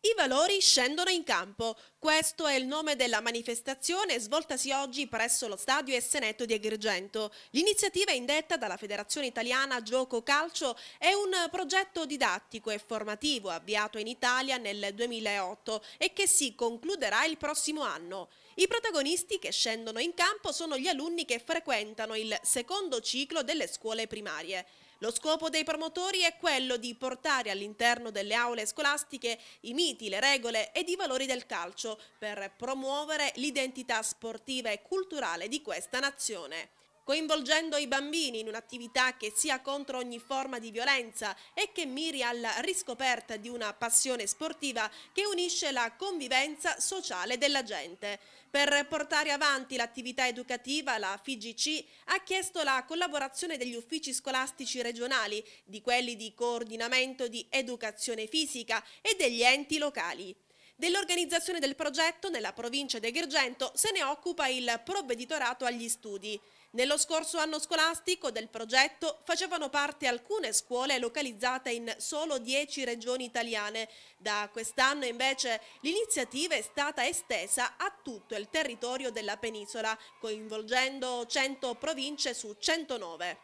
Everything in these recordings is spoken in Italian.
I valori scendono in campo. Questo è il nome della manifestazione svoltasi oggi presso lo stadio Esseneto di Agrigento. L'iniziativa indetta dalla Federazione Italiana Gioco Calcio è un progetto didattico e formativo avviato in Italia nel 2008 e che si concluderà il prossimo anno. I protagonisti che scendono in campo sono gli alunni che frequentano il secondo ciclo delle scuole primarie. Lo scopo dei promotori è quello di portare all'interno delle aule scolastiche i miti, le regole ed i valori del calcio per promuovere l'identità sportiva e culturale di questa nazione coinvolgendo i bambini in un'attività che sia contro ogni forma di violenza e che miri alla riscoperta di una passione sportiva che unisce la convivenza sociale della gente. Per portare avanti l'attività educativa, la FIGC ha chiesto la collaborazione degli uffici scolastici regionali, di quelli di coordinamento di educazione fisica e degli enti locali. Dell'organizzazione del progetto nella provincia di Agrigento se ne occupa il provveditorato agli studi. Nello scorso anno scolastico del progetto facevano parte alcune scuole localizzate in solo 10 regioni italiane. Da quest'anno invece l'iniziativa è stata estesa a tutto il territorio della penisola, coinvolgendo 100 province su 109.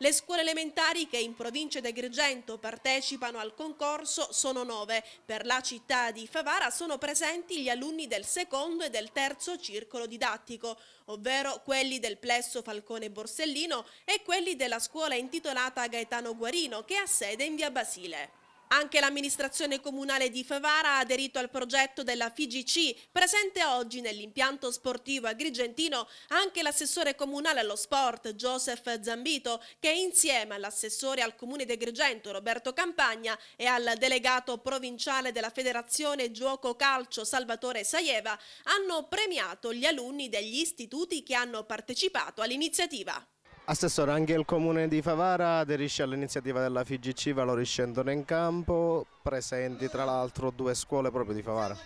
Le scuole elementari che in provincia di Agrigento partecipano al concorso sono nove. Per la città di Favara sono presenti gli alunni del secondo e del terzo circolo didattico, ovvero quelli del plesso Falcone Borsellino e quelli della scuola intitolata Gaetano Guarino che ha sede in via Basile. Anche l'amministrazione comunale di Favara ha aderito al progetto della FIGC. Presente oggi nell'impianto sportivo agrigentino anche l'assessore comunale allo sport Joseph Zambito che insieme all'assessore al comune di Agrigento Roberto Campagna e al delegato provinciale della federazione Gioco Calcio Salvatore Saieva hanno premiato gli alunni degli istituti che hanno partecipato all'iniziativa. Assessore, anche il Comune di Favara aderisce all'iniziativa della FIGC Valori scendono in campo, presenti tra l'altro due scuole proprio di Favara.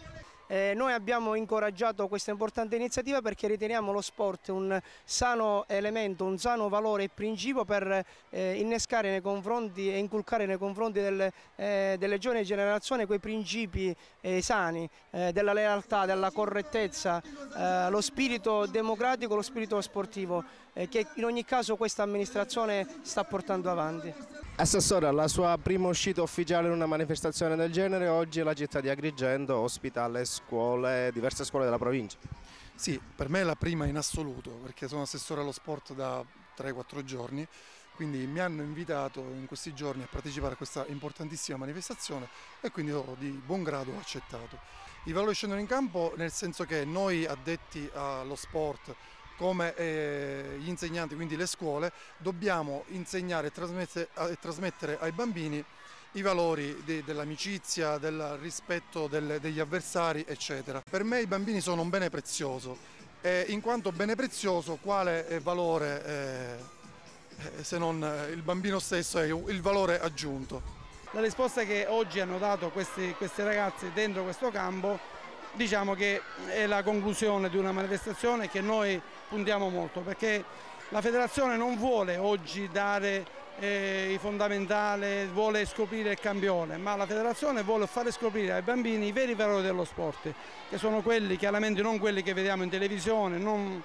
Eh, noi abbiamo incoraggiato questa importante iniziativa perché riteniamo lo sport un sano elemento, un sano valore e principio per eh, innescare nei confronti e inculcare nei confronti del, eh, delle giovani generazioni quei principi eh, sani eh, della lealtà, della correttezza, eh, lo spirito democratico, lo spirito sportivo che in ogni caso questa amministrazione sta portando avanti. Assessore, alla sua prima uscita ufficiale in una manifestazione del genere, oggi la città di Agrigento ospita le scuole, diverse scuole della provincia. Sì, per me è la prima in assoluto, perché sono assessore allo sport da 3-4 giorni, quindi mi hanno invitato in questi giorni a partecipare a questa importantissima manifestazione e quindi ho di buon grado accettato. I valori scendono in campo nel senso che noi addetti allo sport, come eh, gli insegnanti, quindi le scuole, dobbiamo insegnare e eh, trasmettere, ai bambini i valori dell'amicizia, del rispetto delle, degli avversari, eccetera. Per me i bambini sono un bene prezioso e in quanto bene prezioso quale eh, valore, eh, eh, se non il bambino stesso, è il valore aggiunto? La risposta che oggi hanno dato questi, questi ragazzi dentro questo campo diciamo che è la conclusione di una manifestazione che noi puntiamo molto perché la federazione non vuole oggi dare eh, i fondamentali, vuole scoprire il campione, ma la federazione vuole fare scoprire ai bambini i veri valori dello sport, che sono quelli chiaramente non quelli che vediamo in televisione, non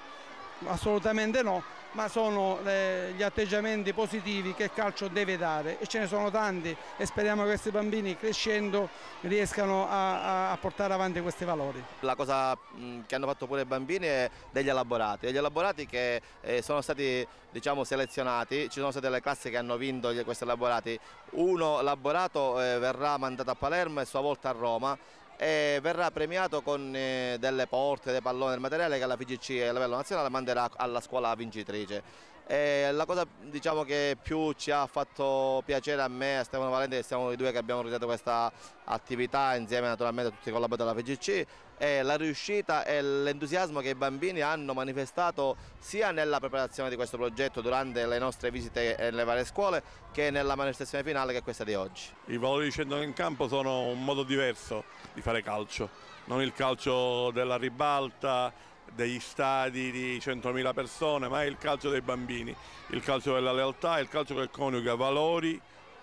assolutamente no, ma sono le, eh, gli atteggiamenti positivi che il calcio deve dare e ce ne sono tanti e speriamo che questi bambini crescendo riescano a, a portare avanti questi valori. La cosa mh, che hanno fatto pure i bambini è degli elaborati, degli elaborati che eh, sono stati diciamo, selezionati, ci sono state delle classi che hanno vinto questi elaborati, uno elaborato eh, verrà mandato a Palermo e a sua volta a Roma e verrà premiato con eh, delle porte, dei palloni, del materiale che la FGC a livello nazionale manderà alla scuola vincitrice. E la cosa diciamo, che più ci ha fatto piacere a me e a Stefano Valente che siamo i due che abbiamo realizzato questa attività insieme naturalmente a tutti i collaboratori della FGC è la riuscita e l'entusiasmo che i bambini hanno manifestato sia nella preparazione di questo progetto durante le nostre visite nelle varie scuole che nella manifestazione finale che è questa di oggi. I valori di scendono in campo sono un modo diverso di fare calcio, non il calcio della ribalta, degli stadi di 100.000 persone, ma è il calcio dei bambini, il calcio della lealtà, il calcio che coniuga valori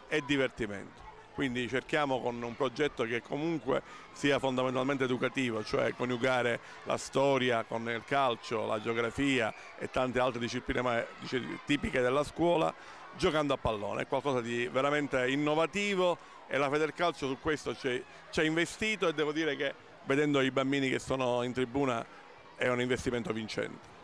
e divertimento. Quindi cerchiamo con un progetto che comunque sia fondamentalmente educativo, cioè coniugare la storia con il calcio, la geografia e tante altre discipline tipiche della scuola, giocando a pallone. È qualcosa di veramente innovativo e la Federcalcio su questo ci ha investito e devo dire che vedendo i bambini che sono in tribuna è un investimento vincente.